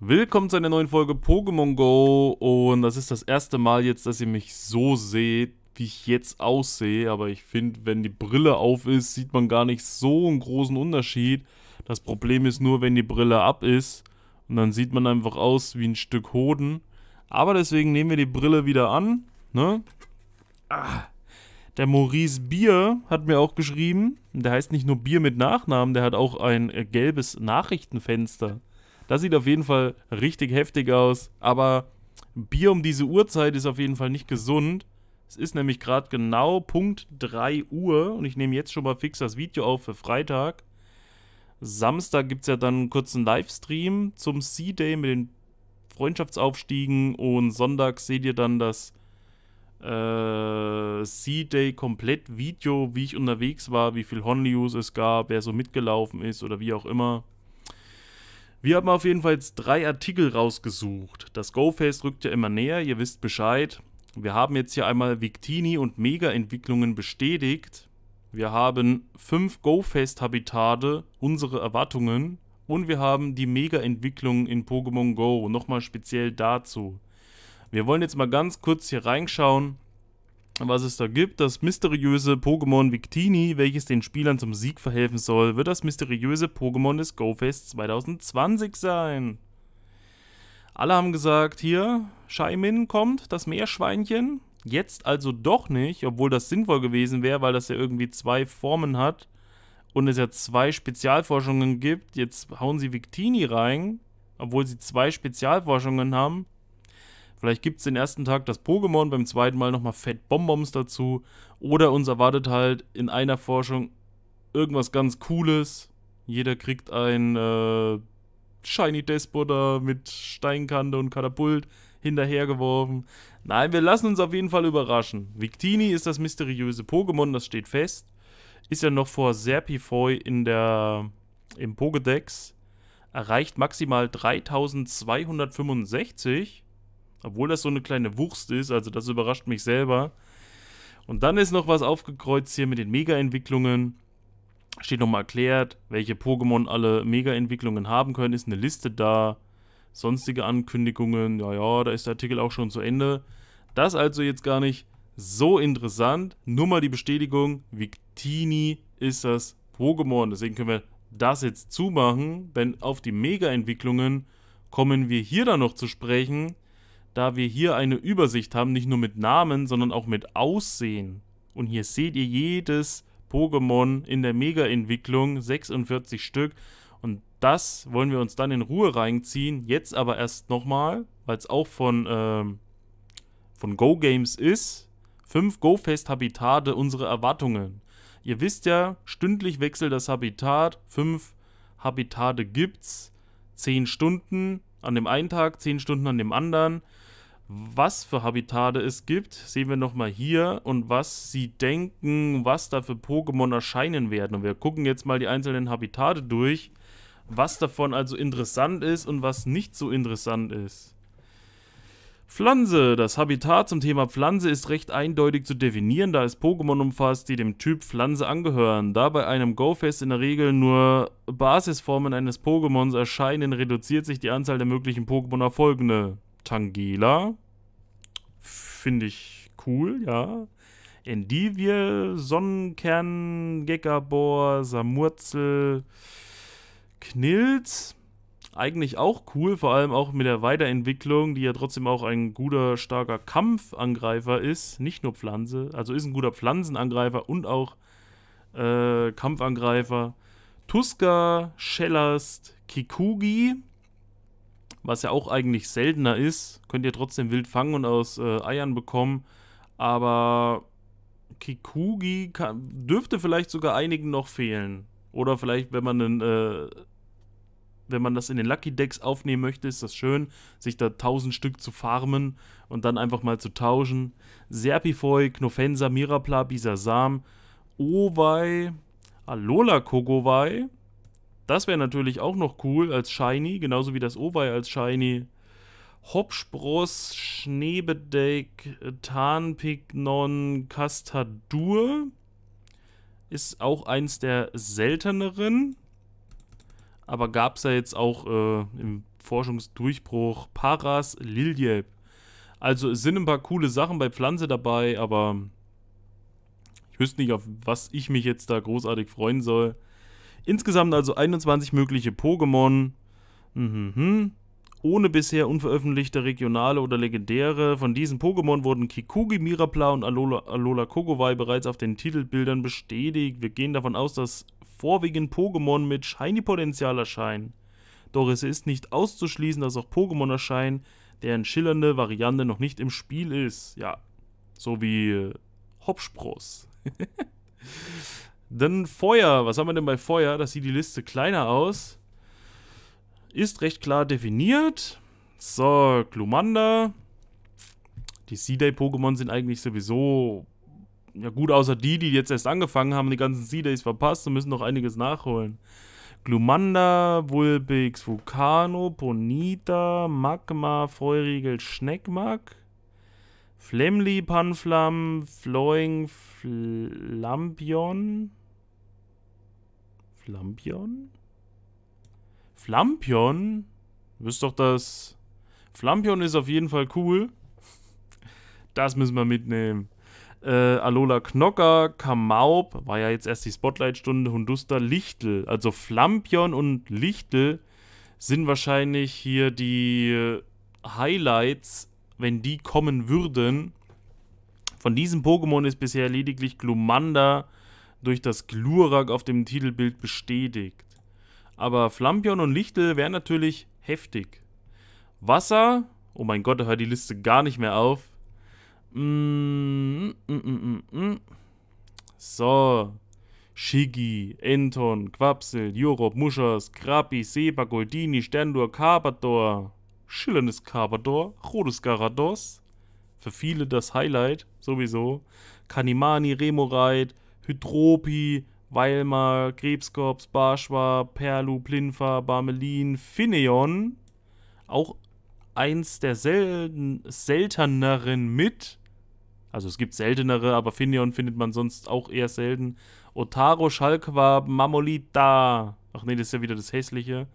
Willkommen zu einer neuen Folge Pokémon Go und das ist das erste Mal jetzt, dass ihr mich so seht, wie ich jetzt aussehe, aber ich finde, wenn die Brille auf ist, sieht man gar nicht so einen großen Unterschied. Das Problem ist nur, wenn die Brille ab ist und dann sieht man einfach aus wie ein Stück Hoden. Aber deswegen nehmen wir die Brille wieder an, ne? Ah. Der Maurice Bier hat mir auch geschrieben, der heißt nicht nur Bier mit Nachnamen, der hat auch ein äh, gelbes Nachrichtenfenster. Das sieht auf jeden Fall richtig heftig aus. Aber Bier um diese Uhrzeit ist auf jeden Fall nicht gesund. Es ist nämlich gerade genau Punkt 3 Uhr und ich nehme jetzt schon mal fix das Video auf für Freitag. Samstag gibt es ja dann einen kurzen Livestream zum Sea Day mit den Freundschaftsaufstiegen und Sonntag seht ihr dann das äh, Sea Day komplett Video, wie ich unterwegs war, wie viel Honlius es gab, wer so mitgelaufen ist oder wie auch immer. Wir haben auf jeden Fall jetzt drei Artikel rausgesucht. Das GoFace rückt ja immer näher, ihr wisst Bescheid. Wir haben jetzt hier einmal Victini und Mega-Entwicklungen bestätigt. Wir haben fünf GoFest-Habitate, unsere Erwartungen. Und wir haben die Mega-Entwicklungen in Pokémon Go, nochmal speziell dazu. Wir wollen jetzt mal ganz kurz hier reinschauen, was es da gibt. Das mysteriöse Pokémon Victini, welches den Spielern zum Sieg verhelfen soll, wird das mysteriöse Pokémon des GoFest 2020 sein. Alle haben gesagt, hier, Shaimin kommt, das Meerschweinchen. Jetzt also doch nicht, obwohl das sinnvoll gewesen wäre, weil das ja irgendwie zwei Formen hat und es ja zwei Spezialforschungen gibt. Jetzt hauen sie Victini rein, obwohl sie zwei Spezialforschungen haben. Vielleicht gibt es den ersten Tag das Pokémon, beim zweiten Mal nochmal Fett Bonbons dazu. Oder uns erwartet halt in einer Forschung irgendwas ganz Cooles. Jeder kriegt ein äh, Shiny Despoder mit Steinkante und Katapult hinterhergeworfen. Nein, wir lassen uns auf jeden Fall überraschen. Victini ist das mysteriöse Pokémon, das steht fest. Ist ja noch vor Serpifoy in der, im Pokédex. Erreicht maximal 3265. Obwohl das so eine kleine Wurst ist, also das überrascht mich selber. Und dann ist noch was aufgekreuzt hier mit den Mega-Entwicklungen. Steht nochmal erklärt, welche Pokémon alle Mega-Entwicklungen haben können. Ist eine Liste da. Sonstige Ankündigungen. Ja, ja, da ist der Artikel auch schon zu Ende. Das also jetzt gar nicht so interessant. Nur mal die Bestätigung, Victini ist das Pokémon. Deswegen können wir das jetzt zumachen, denn auf die Mega-Entwicklungen kommen wir hier dann noch zu sprechen da wir hier eine Übersicht haben, nicht nur mit Namen, sondern auch mit Aussehen. Und hier seht ihr jedes Pokémon in der Mega-Entwicklung, 46 Stück. Und das wollen wir uns dann in Ruhe reinziehen. Jetzt aber erst nochmal, weil es auch von, ähm, von Go Games ist. 5 Go-Fest Habitate, unsere Erwartungen. Ihr wisst ja, stündlich wechselt das Habitat. 5 Habitate gibt's. 10 Stunden an dem einen Tag, 10 Stunden an dem anderen was für Habitate es gibt, sehen wir nochmal hier und was sie denken, was da für Pokémon erscheinen werden. Und wir gucken jetzt mal die einzelnen Habitate durch, was davon also interessant ist und was nicht so interessant ist. Pflanze. Das Habitat zum Thema Pflanze ist recht eindeutig zu definieren, da es Pokémon umfasst, die dem Typ Pflanze angehören. Da bei einem Go-Fest in der Regel nur Basisformen eines Pokémons erscheinen, reduziert sich die Anzahl der möglichen Pokémon auf folgende. Tangela. Finde ich cool, ja. Endivie, Sonnenkern, Gekabor, Samurzel, Knilz. Eigentlich auch cool, vor allem auch mit der Weiterentwicklung, die ja trotzdem auch ein guter, starker Kampfangreifer ist. Nicht nur Pflanze, also ist ein guter Pflanzenangreifer und auch äh, Kampfangreifer. Tuska, Schellast, Kikugi was ja auch eigentlich seltener ist, könnt ihr trotzdem wild fangen und aus äh, Eiern bekommen. Aber Kikugi kann, dürfte vielleicht sogar einigen noch fehlen. Oder vielleicht, wenn man einen, äh, wenn man das in den Lucky Decks aufnehmen möchte, ist das schön, sich da 1000 Stück zu farmen und dann einfach mal zu tauschen. Serpifoi, Knofensa, Mirapla, Bisasam, Owei, Alola Kogowai, das wäre natürlich auch noch cool als Shiny, genauso wie das Owei als Shiny. Hopspross, Schneebedeck, Tarnpignon, Castadur ist auch eins der selteneren. Aber gab es ja jetzt auch äh, im Forschungsdurchbruch Paras, Liljeb. Also sind ein paar coole Sachen bei Pflanze dabei, aber ich wüsste nicht, auf was ich mich jetzt da großartig freuen soll. Insgesamt also 21 mögliche Pokémon. Mhm, mhm. Ohne bisher unveröffentlichte regionale oder legendäre. Von diesen Pokémon wurden Kikugi, Mirapla und Alola, Alola Kogowai bereits auf den Titelbildern bestätigt. Wir gehen davon aus, dass vorwiegend Pokémon mit Shiny-Potenzial erscheinen. Doch es ist nicht auszuschließen, dass auch Pokémon erscheinen, deren schillernde Variante noch nicht im Spiel ist. Ja, so wie äh, Hopspross. Dann Feuer. Was haben wir denn bei Feuer? Das sieht die Liste kleiner aus. Ist recht klar definiert. So, Glumanda. Die Sea-Day-Pokémon sind eigentlich sowieso... Ja gut, außer die, die jetzt erst angefangen haben, die ganzen Sea-Days verpasst und müssen noch einiges nachholen. Glumanda, Wulbix, Vulcano, Ponita, Magma, Feurigel, Schneckmack. Flemli, Panflam, Floing, Flampion, Flampion? Flampion? Du bist doch das... Flampion ist auf jeden Fall cool. Das müssen wir mitnehmen. Äh, Alola Knocker, Kamaub, war ja jetzt erst die Spotlight-Stunde, Hundusta, Lichtel. Also Flampion und Lichtel sind wahrscheinlich hier die äh, Highlights, wenn die kommen würden. Von diesem Pokémon ist bisher lediglich Glumanda durch das Glurak auf dem Titelbild bestätigt. Aber Flampion und Lichtel wären natürlich heftig. Wasser, oh mein Gott, da hört die Liste gar nicht mehr auf. Mm, mm, mm, mm. mm, mm. So, Shiggy, Enton, Quapsel, Jurop, Muschers, Krapi, Seba, Goldini, Sterndur, Carpador. Schillerndes Carpador, rotes Garados. Für viele das Highlight, sowieso. Kanimani, Remoraid, Hydropi, Weilmar, Krebskorps, Barschwa, Perlu, Plinfa, Barmelin, Fineon. Auch eins der selten, selteneren mit. Also es gibt seltenere, aber Fineon findet man sonst auch eher selten. Otaro, Schalkwab, Mamolita. Ach nee, das ist ja wieder das Hässliche.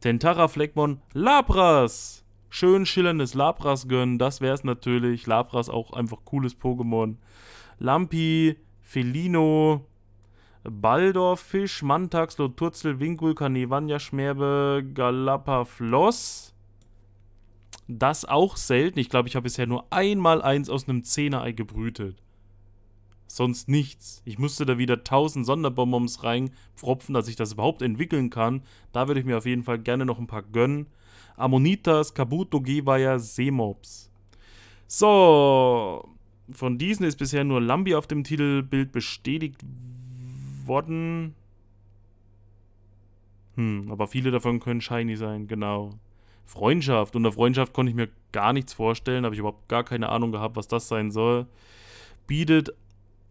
Tentara, Fleckmon, Labras. Schön schillerndes Labras gönnen, das wär's natürlich. Labras auch einfach cooles Pokémon. Lampi, Felino, Baldorf, Fisch, Mantax, Loturzel, Winkul, Kanevanja, Schmerbe, Galapafloss. Das auch selten. Ich glaube, ich habe bisher nur einmal eins aus einem zehner gebrütet. Sonst nichts. Ich musste da wieder 1000 Sonderbonbons reinpfropfen, dass ich das überhaupt entwickeln kann. Da würde ich mir auf jeden Fall gerne noch ein paar gönnen. Ammonitas, Kabuto, Geweiher, Seemobs. So, von diesen ist bisher nur Lambi auf dem Titelbild bestätigt worden. Hm, aber viele davon können shiny sein, genau. Freundschaft. Unter Freundschaft konnte ich mir gar nichts vorstellen, habe ich überhaupt gar keine Ahnung gehabt, was das sein soll. Bietet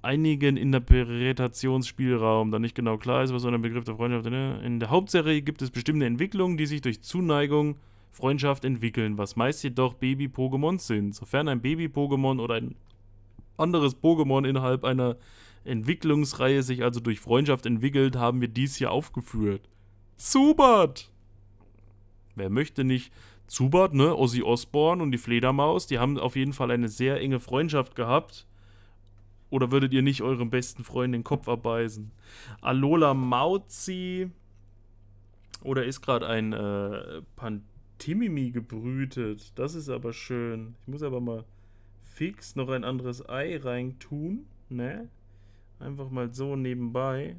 einigen Interpretationsspielraum, da nicht genau klar ist, was unter dem Begriff der Freundschaft ist. Ne? In der Hauptserie gibt es bestimmte Entwicklungen, die sich durch Zuneigung, Freundschaft entwickeln, was meist jedoch baby pokémons sind. Sofern ein Baby-Pokémon oder ein anderes Pokémon innerhalb einer Entwicklungsreihe sich also durch Freundschaft entwickelt, haben wir dies hier aufgeführt. Zubat! Wer möchte nicht Zubat, ne? Ozzy Osbourne und die Fledermaus, die haben auf jeden Fall eine sehr enge Freundschaft gehabt. Oder würdet ihr nicht eurem besten Freund den Kopf abbeißen? Alola Mauzi. Oder ist gerade ein äh, Pantimimi gebrütet? Das ist aber schön. Ich muss aber mal fix noch ein anderes Ei reintun, ne? Einfach mal so nebenbei.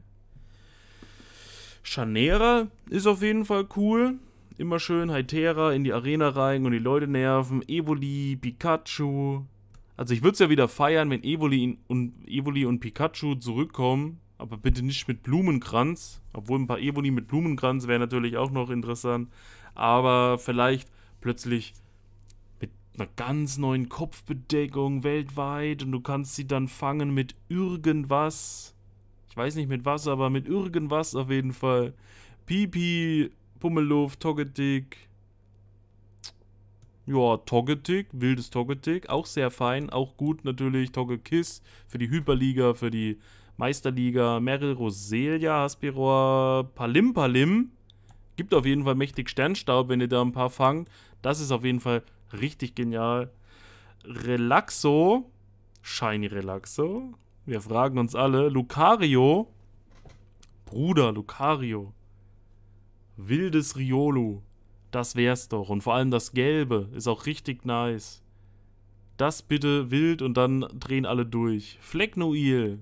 Chanera ist auf jeden Fall cool. Immer schön Hytera in die Arena rein und die Leute nerven. Evoli, Pikachu. Also ich würde es ja wieder feiern, wenn Evoli und, Evoli und Pikachu zurückkommen. Aber bitte nicht mit Blumenkranz. Obwohl ein paar Evoli mit Blumenkranz wäre natürlich auch noch interessant. Aber vielleicht plötzlich einer ganz neuen Kopfbedeckung weltweit und du kannst sie dann fangen mit irgendwas. Ich weiß nicht mit was, aber mit irgendwas auf jeden Fall. Pipi, Pummeluft, Toggetik. Ja, Toggetik, wildes Toggetik, auch sehr fein, auch gut natürlich. Toggekiss für die Hyperliga, für die Meisterliga. Meryl Roselia, Aspiror, Palim Palim. Gibt auf jeden Fall mächtig Sternstaub, wenn ihr da ein paar fangt. Das ist auf jeden Fall Richtig genial. Relaxo. Shiny Relaxo. Wir fragen uns alle. Lucario. Bruder, Lucario. Wildes Riolu. Das wär's doch. Und vor allem das Gelbe ist auch richtig nice. Das bitte wild und dann drehen alle durch. Flecknoil.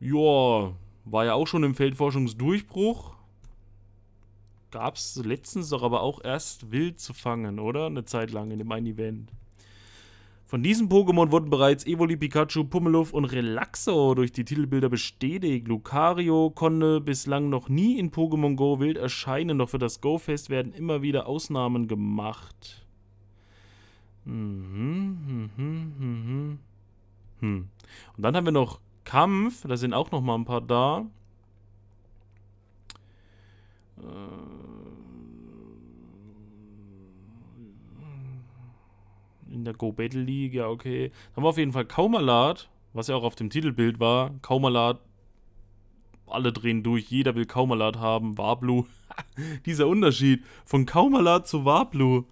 Joa, war ja auch schon im Feldforschungsdurchbruch gab es letztens doch aber auch erst wild zu fangen, oder? Eine Zeit lang in dem einen Event. Von diesen Pokémon wurden bereits Evoli, Pikachu, Pummeluff und Relaxo durch die Titelbilder bestätigt. Lucario konnte bislang noch nie in Pokémon Go wild erscheinen, doch für das Go-Fest werden immer wieder Ausnahmen gemacht. Mhm mhm, mhm, mhm, mhm. Hm. Und dann haben wir noch Kampf, da sind auch noch mal ein paar da. Äh, in der Go Battle League, ja, okay. Da war auf jeden Fall Kaumalat, was ja auch auf dem Titelbild war. Kaumalat, alle drehen durch, jeder will Kaumalat haben. Warblu, dieser Unterschied von Kaumalat zu Warblu.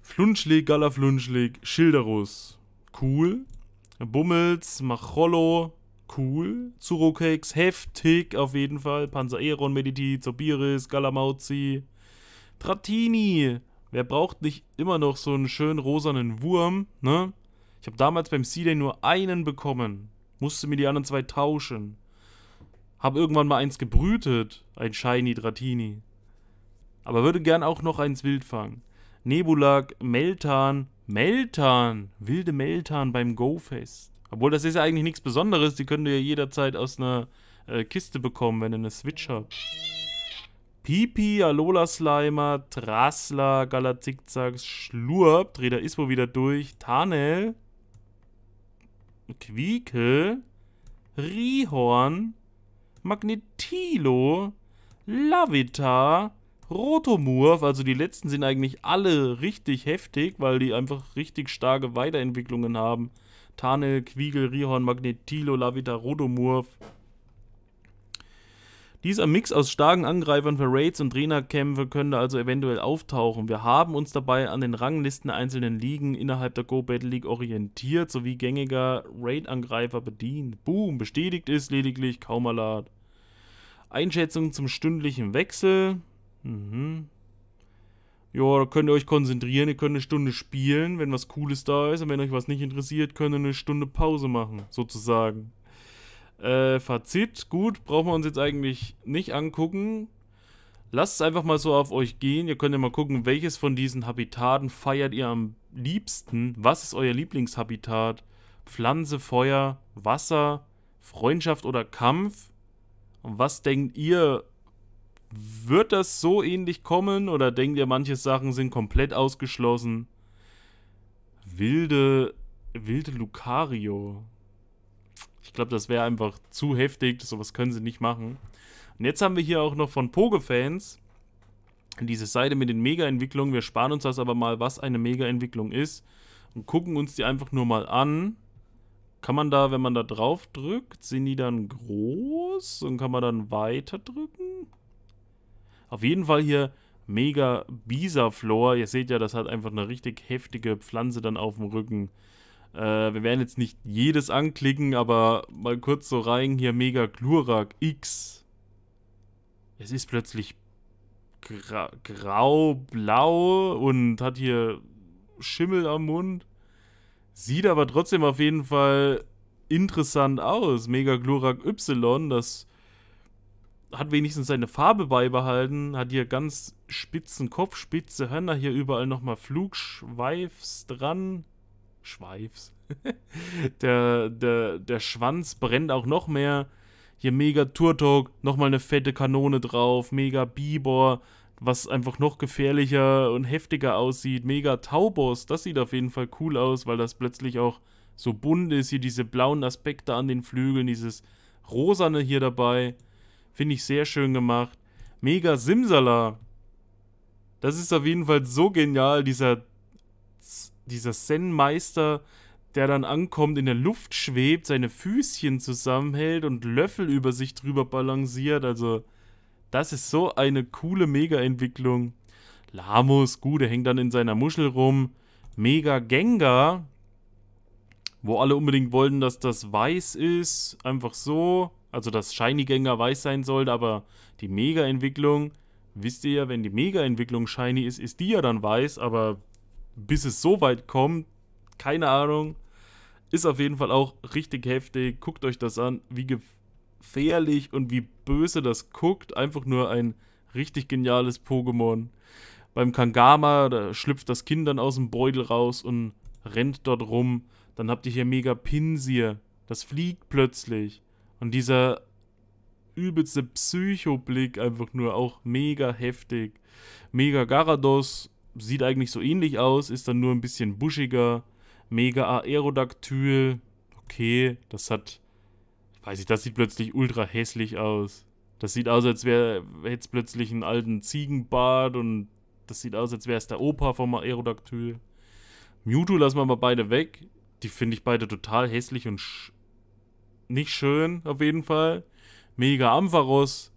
Flunschlig, Galaflunschlig, Schilderus, cool. Bummels, Machollo, cool. Zurokex, heftig auf jeden Fall. Panzer Eron, Mediti, Zobiris, Galamauzi, Trattini. Wer braucht nicht immer noch so einen schönen rosanen Wurm, ne? Ich habe damals beim Sea Day nur einen bekommen. Musste mir die anderen zwei tauschen. Hab irgendwann mal eins gebrütet, ein Shiny Dratini. Aber würde gern auch noch eins wild fangen. Nebulak, Meltan, Meltan, wilde Meltan beim Go-Fest. Obwohl, das ist ja eigentlich nichts Besonderes. Die können du ja jederzeit aus einer äh, Kiste bekommen, wenn du eine Switch hast. Pipi, Alola Slimer, Trasla, Galazikzack, Schlurp, dreht der Ispo wieder durch, Tanel, Quieke, Rihorn, Magnetilo, Lavita, Rotomurf, also die letzten sind eigentlich alle richtig heftig, weil die einfach richtig starke Weiterentwicklungen haben. Tane, Quiegel, Rihorn, Magnetilo, Lavita, Rodomurf. Dieser Mix aus starken Angreifern für Raids und Trainerkämpfe könnte also eventuell auftauchen. Wir haben uns dabei an den Ranglisten der einzelnen Ligen innerhalb der Go Battle League orientiert, sowie gängiger Raid-Angreifer bedient. Boom, bestätigt ist lediglich Kaumalat. Einschätzung zum stündlichen Wechsel. Mhm ja, da könnt ihr euch konzentrieren, ihr könnt eine Stunde spielen, wenn was Cooles da ist und wenn euch was nicht interessiert, könnt ihr eine Stunde Pause machen, sozusagen. Äh, Fazit, gut, brauchen wir uns jetzt eigentlich nicht angucken. Lasst es einfach mal so auf euch gehen. Ihr könnt ja mal gucken, welches von diesen Habitaten feiert ihr am liebsten. Was ist euer Lieblingshabitat? Pflanze, Feuer, Wasser, Freundschaft oder Kampf? Und was denkt ihr, wird das so ähnlich kommen oder denkt ihr, manche Sachen sind komplett ausgeschlossen? Wilde, wilde Lucario. Ich glaube, das wäre einfach zu heftig. Sowas können sie nicht machen. Und jetzt haben wir hier auch noch von Poge-Fans diese Seite mit den Mega-Entwicklungen. Wir sparen uns das aber mal, was eine Mega-Entwicklung ist und gucken uns die einfach nur mal an. Kann man da, wenn man da drauf drückt, sind die dann groß und kann man dann weiter drücken? Auf jeden Fall hier mega Bisa-Floor. Ihr seht ja, das hat einfach eine richtig heftige Pflanze dann auf dem Rücken. Äh, wir werden jetzt nicht jedes anklicken, aber mal kurz so rein. Hier mega Glurak X. Es ist plötzlich gra grau-blau und hat hier Schimmel am Mund. Sieht aber trotzdem auf jeden Fall interessant aus. Mega Glurak Y, das hat wenigstens seine Farbe beibehalten, hat hier ganz spitzen Kopf, spitze Hörner, hier überall nochmal Flugschweifs dran. Schweifs. der, der, der Schwanz brennt auch noch mehr. Hier mega Turtok, nochmal eine fette Kanone drauf, mega Bibor, was einfach noch gefährlicher und heftiger aussieht. Mega Taubos, das sieht auf jeden Fall cool aus, weil das plötzlich auch so bunt ist. Hier diese blauen Aspekte an den Flügeln, dieses Rosane hier dabei. Finde ich sehr schön gemacht. Mega Simsala. Das ist auf jeden Fall so genial, dieser, dieser Zen-Meister, der dann ankommt, in der Luft schwebt, seine Füßchen zusammenhält und Löffel über sich drüber balanciert. Also, das ist so eine coole Mega-Entwicklung. Lamus, gut, der hängt dann in seiner Muschel rum. Mega Gengar, wo alle unbedingt wollten, dass das weiß ist. Einfach so. Also, dass Shiny-Gänger weiß sein soll, aber die Mega-Entwicklung, wisst ihr ja, wenn die Mega-Entwicklung Shiny ist, ist die ja dann weiß, aber bis es so weit kommt, keine Ahnung. Ist auf jeden Fall auch richtig heftig. Guckt euch das an, wie gefährlich und wie böse das guckt. Einfach nur ein richtig geniales Pokémon. Beim Kangama, da schlüpft das Kind dann aus dem Beutel raus und rennt dort rum. Dann habt ihr hier Mega Pinsir. Das fliegt plötzlich. Und dieser übelste Psychoblick einfach nur auch mega heftig. Mega Garados sieht eigentlich so ähnlich aus, ist dann nur ein bisschen buschiger. Mega Aerodactyl, okay, das hat, weiß ich, das sieht plötzlich ultra hässlich aus. Das sieht aus, als wäre jetzt plötzlich einen alten Ziegenbart und das sieht aus, als wäre es der Opa vom Aerodactyl. Mewtwo lassen wir mal beide weg. Die finde ich beide total hässlich und sch nicht schön, auf jeden Fall. Mega Ampharos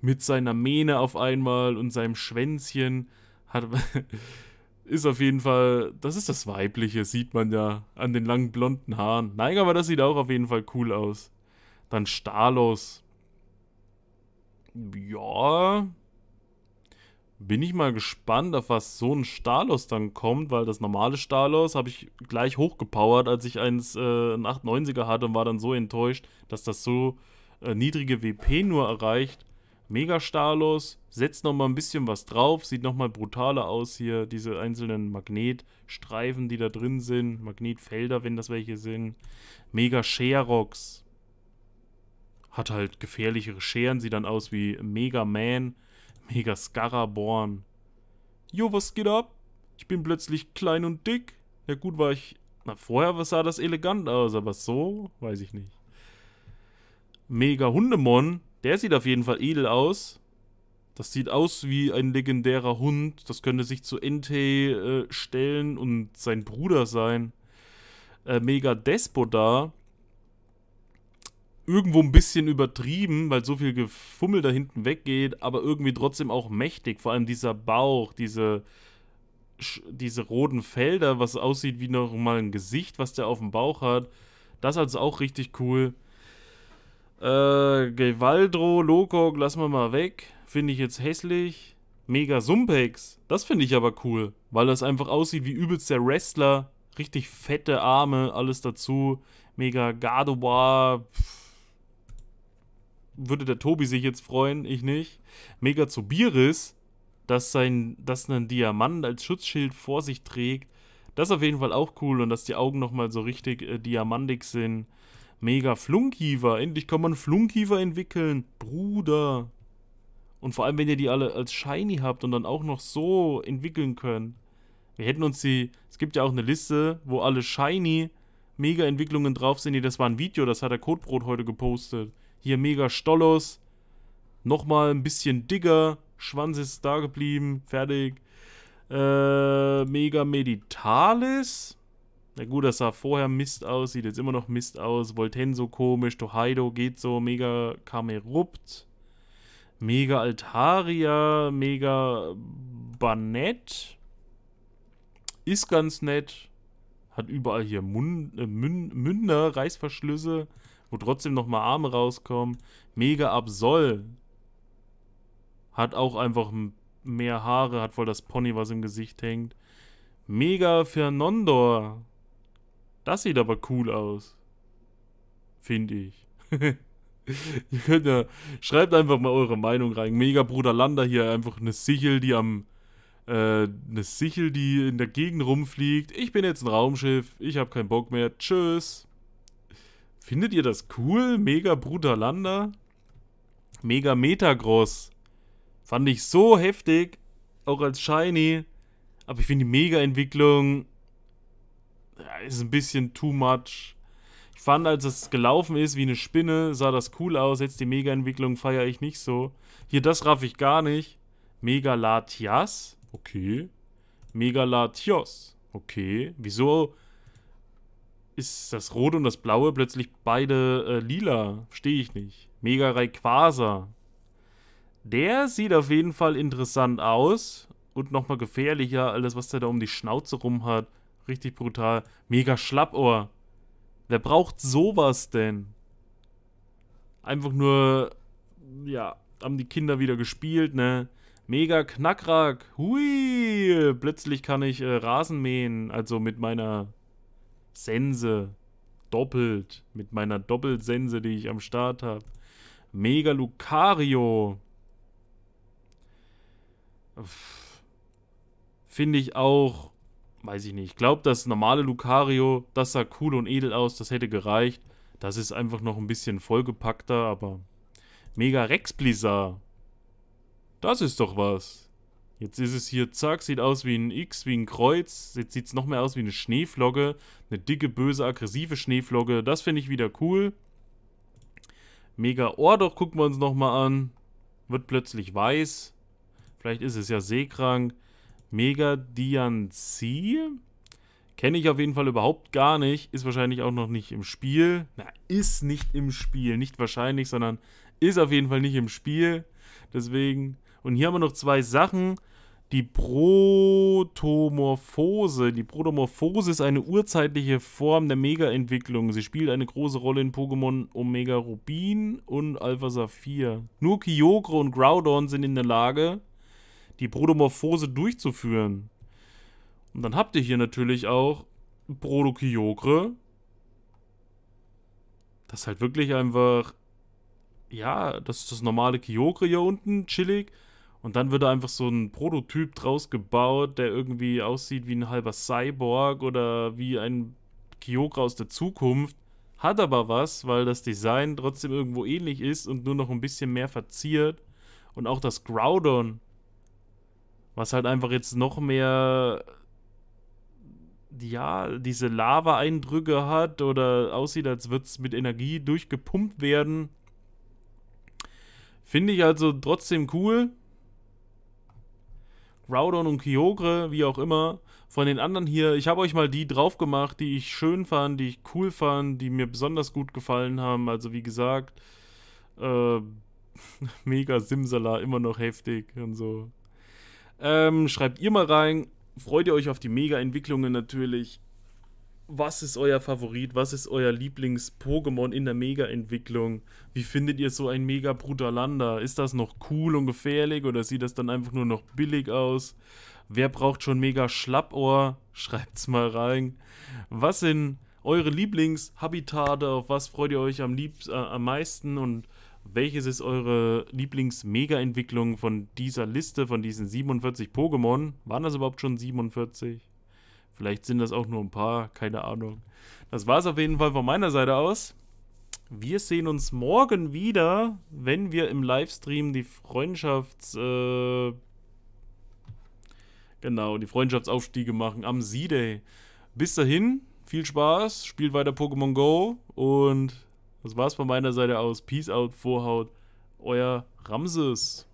mit seiner Mähne auf einmal und seinem Schwänzchen hat, ist auf jeden Fall, das ist das Weibliche, sieht man ja an den langen blonden Haaren. Nein, aber das sieht auch auf jeden Fall cool aus. Dann Stalos. Ja, bin ich mal gespannt, auf was so ein Stalos dann kommt, weil das normale Stalos habe ich gleich hochgepowert, als ich eins, äh, einen 890er hatte und war dann so enttäuscht, dass das so äh, niedrige WP nur erreicht. Mega Stalos, setzt nochmal ein bisschen was drauf, sieht nochmal brutaler aus hier, diese einzelnen Magnetstreifen, die da drin sind, Magnetfelder, wenn das welche sind. Mega Sherox, hat halt gefährlichere Scheren, sieht dann aus wie Mega Man Mega Scaraborn. Jo, was geht ab? Ich bin plötzlich klein und dick. Ja gut, war ich... Na, vorher sah das elegant aus, aber so? Weiß ich nicht. Mega Hundemon. Der sieht auf jeden Fall edel aus. Das sieht aus wie ein legendärer Hund. Das könnte sich zu Entei äh, stellen und sein Bruder sein. Äh, Mega Despodar irgendwo ein bisschen übertrieben, weil so viel Gefummel da hinten weggeht, aber irgendwie trotzdem auch mächtig. Vor allem dieser Bauch, diese, diese roten Felder, was aussieht wie nochmal ein Gesicht, was der auf dem Bauch hat. Das ist also auch richtig cool. Äh, Gewaldro, Lokok, lassen wir mal weg. Finde ich jetzt hässlich. Mega Sumpex, das finde ich aber cool, weil das einfach aussieht wie übelst der Wrestler. Richtig fette Arme, alles dazu. Mega Gardevoir, pff, würde der Tobi sich jetzt freuen, ich nicht. Megazobiris, dass sein, dass ein Diamant als Schutzschild vor sich trägt. Das ist auf jeden Fall auch cool und dass die Augen nochmal so richtig äh, diamantig sind. Mega Flunkiever. Endlich kann man Flunkiever entwickeln. Bruder. Und vor allem, wenn ihr die alle als Shiny habt und dann auch noch so entwickeln könnt. Wir hätten uns die. Es gibt ja auch eine Liste, wo alle Shiny Mega-Entwicklungen drauf sind. Das war ein Video, das hat der Codebrot heute gepostet. Hier mega Stollos. Nochmal ein bisschen dicker. Schwanz ist da geblieben. Fertig. Äh, mega Meditalis. Na gut, das sah vorher Mist aus. Sieht jetzt immer noch Mist aus. Voltenso komisch. Tohaido geht so. Mega Kamerupt. Mega Altaria. Mega Banett. Ist ganz nett. Hat überall hier Mund, äh, Münder, Reißverschlüsse wo trotzdem nochmal Arme rauskommen. Mega Absol hat auch einfach mehr Haare, hat voll das Pony, was im Gesicht hängt. Mega Fernandor. Das sieht aber cool aus. Finde ich. Ihr könnt ja, schreibt einfach mal eure Meinung rein. Mega Bruder Landa hier, einfach eine Sichel, die am, äh, eine Sichel, die in der Gegend rumfliegt. Ich bin jetzt ein Raumschiff, ich habe keinen Bock mehr. Tschüss. Findet ihr das cool? Mega Brutalanda? Mega Metagross. Fand ich so heftig. Auch als Shiny. Aber ich finde die Mega-Entwicklung ja, ist ein bisschen too much. Ich fand, als es gelaufen ist wie eine Spinne, sah das cool aus. Jetzt die Mega-Entwicklung feiere ich nicht so. Hier, das raff ich gar nicht. Mega Latias. Okay. Mega Latios. Okay. Wieso ist das Rote und das Blaue plötzlich beide äh, lila. Stehe ich nicht. Mega Rayquaza. Der sieht auf jeden Fall interessant aus. Und nochmal gefährlicher. Alles, was der da um die Schnauze rum hat. Richtig brutal. Mega Schlappohr. Wer braucht sowas denn? Einfach nur, ja, haben die Kinder wieder gespielt, ne? Mega Knackrack. Hui! Plötzlich kann ich äh, Rasen mähen. Also mit meiner Sense. Doppelt. Mit meiner Doppelsense, die ich am Start habe. Mega Lucario. Finde ich auch. Weiß ich nicht. Ich glaube, das normale Lucario, das sah cool und edel aus. Das hätte gereicht. Das ist einfach noch ein bisschen vollgepackter, aber. Mega Rex Blizzard. Das ist doch was. Jetzt ist es hier, zack, sieht aus wie ein X, wie ein Kreuz. Jetzt sieht es noch mehr aus wie eine Schneeflocke. Eine dicke, böse, aggressive Schneeflocke. Das finde ich wieder cool. Mega Ohr doch gucken wir uns nochmal an. Wird plötzlich weiß. Vielleicht ist es ja seekrank. Mega Dianzi. Kenne ich auf jeden Fall überhaupt gar nicht. Ist wahrscheinlich auch noch nicht im Spiel. Na, ist nicht im Spiel. Nicht wahrscheinlich, sondern ist auf jeden Fall nicht im Spiel. Deswegen und hier haben wir noch zwei Sachen. Die Protomorphose. Die Protomorphose ist eine urzeitliche Form der Mega-Entwicklung. Sie spielt eine große Rolle in Pokémon Omega Rubin und Alpha Saphir. Nur Kyogre und Groudon sind in der Lage, die Protomorphose durchzuführen. Und dann habt ihr hier natürlich auch Proto-Kyogre. Das ist halt wirklich einfach... Ja, das ist das normale Kyogre hier unten, chillig. Und dann wird da einfach so ein Prototyp draus gebaut, der irgendwie aussieht wie ein halber Cyborg oder wie ein Kyogre aus der Zukunft. Hat aber was, weil das Design trotzdem irgendwo ähnlich ist und nur noch ein bisschen mehr verziert. Und auch das Groudon, was halt einfach jetzt noch mehr, ja, diese Lava-Eindrücke hat oder aussieht, als würde es mit Energie durchgepumpt werden. Finde ich also trotzdem cool Groudon und Kyogre, wie auch immer, von den anderen hier. Ich habe euch mal die drauf gemacht, die ich schön fand, die ich cool fand, die mir besonders gut gefallen haben. Also wie gesagt, äh, mega Simsala, immer noch heftig und so. Ähm, schreibt ihr mal rein. Freut ihr euch auf die Mega-Entwicklungen natürlich was ist euer Favorit? Was ist euer Lieblings-Pokémon in der Mega-Entwicklung? Wie findet ihr so ein Mega-Brutalander? Ist das noch cool und gefährlich oder sieht das dann einfach nur noch billig aus? Wer braucht schon Mega-Schlappohr? Schreibt's mal rein. Was sind eure Lieblingshabitate? Auf was freut ihr euch am, liebst, äh, am meisten? Und welches ist eure Lieblings-Mega-Entwicklung von dieser Liste, von diesen 47 Pokémon? Waren das überhaupt schon 47? Vielleicht sind das auch nur ein paar, keine Ahnung. Das war es auf jeden Fall von meiner Seite aus. Wir sehen uns morgen wieder, wenn wir im Livestream die Freundschafts... Äh, genau, die Freundschaftsaufstiege machen am Z-Day. Bis dahin, viel Spaß, spielt weiter Pokémon Go und das war's von meiner Seite aus. Peace out, Vorhaut, euer Ramses.